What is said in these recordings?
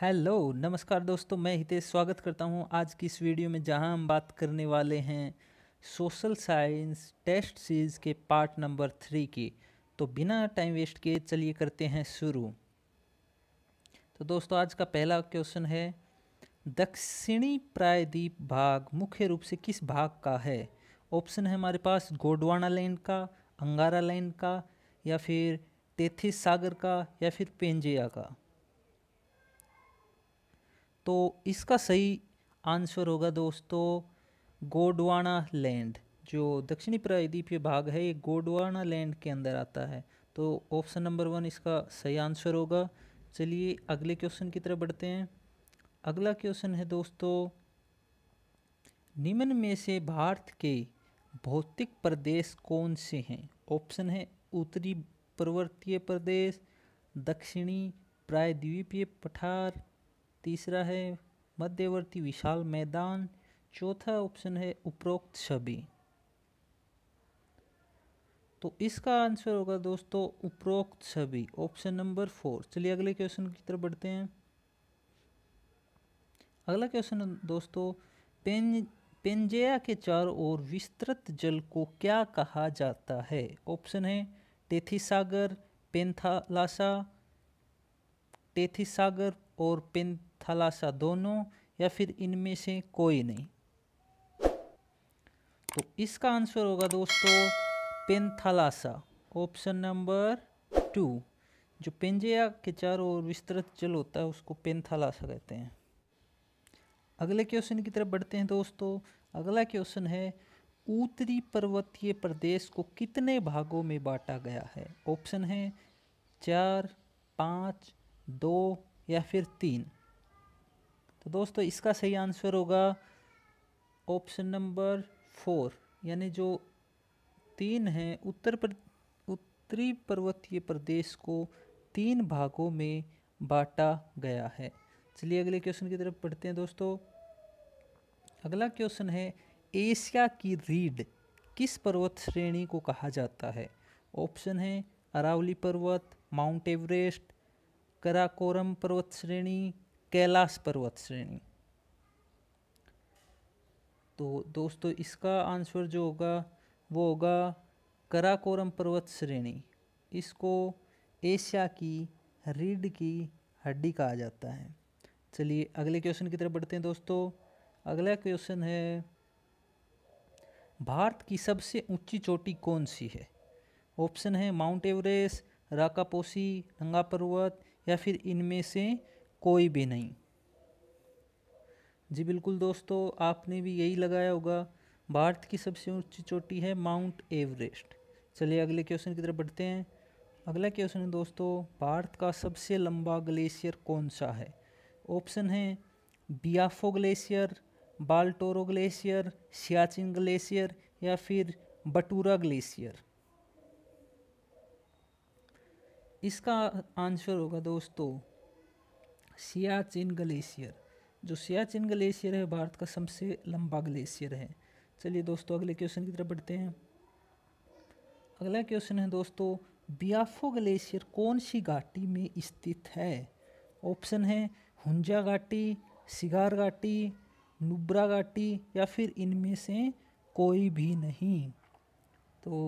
hello नमस्कार दोस्तों मैं हितेश स्वागत करता हूं आज की इस वीडियो में जहां हम बात करने वाले हैं सोशल साइंस टेस्ट सीरीज़ के पार्ट नंबर थ्री की तो बिना टाइम वेस्ट किए चलिए करते हैं शुरू तो दोस्तों आज का पहला क्वेश्चन है दक्षिणी प्रायद्वीप भाग मुख्य रूप से किस भाग का है ऑप्शन है हमारे पास गोडवाना लैंड का अंगारा लैंड का या फिर तेथिस सागर का या फिर पेंजिया का तो इसका सही आंसर होगा दोस्तों गोडवाना लैंड जो दक्षिणी प्रायद्वीपीय भाग है ये गोडवाना लैंड के अंदर आता है तो ऑप्शन नंबर वन इसका सही आंसर होगा चलिए अगले क्वेश्चन की तरफ बढ़ते हैं अगला क्वेश्चन है दोस्तों निम्न में से भारत के भौतिक प्रदेश कौन से हैं ऑप्शन है उत्तरी पर्वतीय प्रदेश दक्षिणी प्रायद्वीपीय पठार तीसरा है मध्यवर्ती विशाल मैदान चौथा ऑप्शन है उपरोक्त छवि तो इसका आंसर होगा दोस्तों उपरोक्त छवि ऑप्शन नंबर फोर चलिए अगले क्वेश्चन की तरफ बढ़ते हैं अगला क्वेश्चन दोस्तों पेन पेंजेया के चारों ओर विस्तृत जल को क्या कहा जाता है ऑप्शन है टेथी सागर पेंथालासा टेथी सागर और पेंथ थलासा दोनों या फिर इनमें से कोई नहीं तो इसका आंसर होगा दोस्तों पेंथलासा ऑप्शन नंबर टू जो पेंजिया के चारों ओर विस्तृत जल होता है उसको पेंथलासा कहते हैं अगले क्वेश्चन की तरफ बढ़ते हैं दोस्तों अगला क्वेश्चन है उत्तरी पर्वतीय प्रदेश को कितने भागों में बांटा गया है ऑप्शन है चार पाँच दो या फिर तीन तो दोस्तों इसका सही आंसर होगा ऑप्शन नंबर फोर यानी जो तीन है उत्तर पर उत्तरी पर्वतीय प्रदेश को तीन भागों में बांटा गया है चलिए अगले क्वेश्चन की तरफ पढ़ते हैं दोस्तों अगला क्वेश्चन है एशिया की रीड किस पर्वत श्रेणी को कहा जाता है ऑप्शन है अरावली पर्वत माउंट एवरेस्ट कराकोरम पर्वत श्रेणी कैलाश पर्वत श्रेणी तो दोस्तों इसका आंसर जो होगा वो होगा कराकोरम पर्वत श्रेणी इसको एशिया की रीढ़ की हड्डी कहा जाता है चलिए अगले क्वेश्चन की तरफ बढ़ते हैं दोस्तों अगला क्वेश्चन है भारत की सबसे ऊंची चोटी कौन सी है ऑप्शन है माउंट एवरेस्ट राकापोसी नंगा पर्वत या फिर इनमें से कोई भी नहीं जी बिल्कुल दोस्तों आपने भी यही लगाया होगा भारत की सबसे ऊंची चोटी है माउंट एवरेस्ट चलिए अगले क्वेश्चन की तरफ बढ़ते हैं अगला क्वेश्चन है दोस्तों भारत का सबसे लंबा ग्लेशियर कौन सा है ऑप्शन है Biafo glacier Baltoro glacier Siachen glacier या फिर बटूरा ग्लेशियर इसका आंसर होगा दोस्तों सियाचिन ग्लेशियर जो सियाचिन ग्लेशियर है भारत का सबसे लंबा ग्लेशियर है चलिए दोस्तों अगले क्वेश्चन की तरफ बढ़ते हैं अगला क्वेश्चन है दोस्तों बियाफो ग्लेशियर कौन सी घाटी में स्थित है ऑप्शन है हुंजा घाटी सिगार घाटी नुब्रा घाटी या फिर इनमें से कोई भी नहीं तो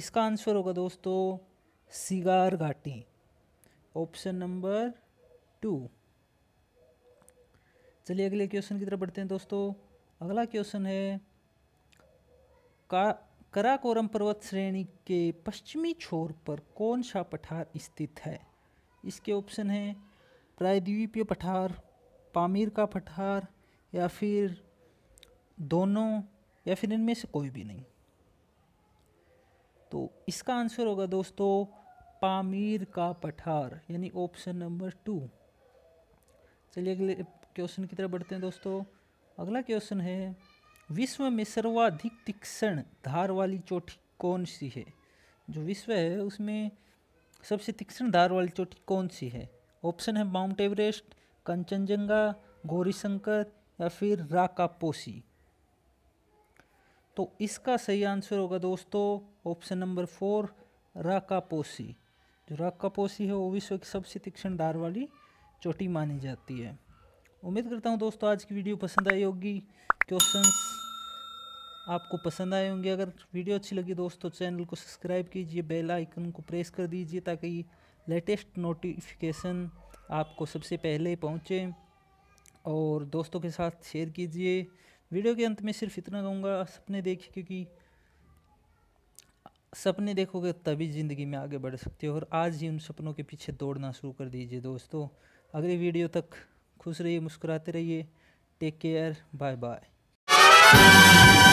इसका आंसर होगा दोस्तों सिगार घाटी ऑप्शन नंबर टू चलिए अगले क्वेश्चन की तरफ बढ़ते हैं दोस्तों अगला क्वेश्चन है का कराकोरम पर्वत श्रेणी के पश्चिमी छोर पर कौन सा पठार स्थित है इसके ऑप्शन हैं प्रायद्वीपीय पठार पामीर का पठार या फिर दोनों या फिर इनमें से कोई भी नहीं तो इसका आंसर होगा दोस्तों पामीर का पठार यानी ऑप्शन नंबर टू चलिए अगले क्वेश्चन की तरफ बढ़ते हैं दोस्तों अगला क्वेश्चन है विश्व में सर्वाधिक तीक्ष्ण धार वाली चोटी कौन सी है जो विश्व है उसमें सबसे तीक्ष्ण धार वाली चोटी कौन सी है ऑप्शन है माउंट एवरेस्ट कंचनजंगा गौरीशंकर या फिर राकापोसी तो इसका सही आंसर होगा दोस्तों ऑप्शन नंबर फोर राकापोसी जो राकापोसी है वो विश्व की सबसे तीक्ष्ण धार वाली चोटी मानी जाती है उम्मीद करता हूँ दोस्तों आज की वीडियो पसंद आई होगी क्वेश्चंस आपको पसंद आए होंगे अगर वीडियो अच्छी लगी दोस्तों चैनल को सब्सक्राइब कीजिए बेल आइकन को प्रेस कर दीजिए ताकि लेटेस्ट नोटिफिकेशन आपको सबसे पहले पहुँचे और दोस्तों के साथ शेयर कीजिए वीडियो के अंत में सिर्फ इतना कहूँगा सपने देखिए क्योंकि सपने देखोगे तभी ज़िंदगी में आगे बढ़ सकते हो और आज ही उन सपनों के पीछे दौड़ना शुरू कर दीजिए दोस्तों अगली वीडियो तक खुश रहिए मुस्कुराते रहिए टेक केयर बाय बाय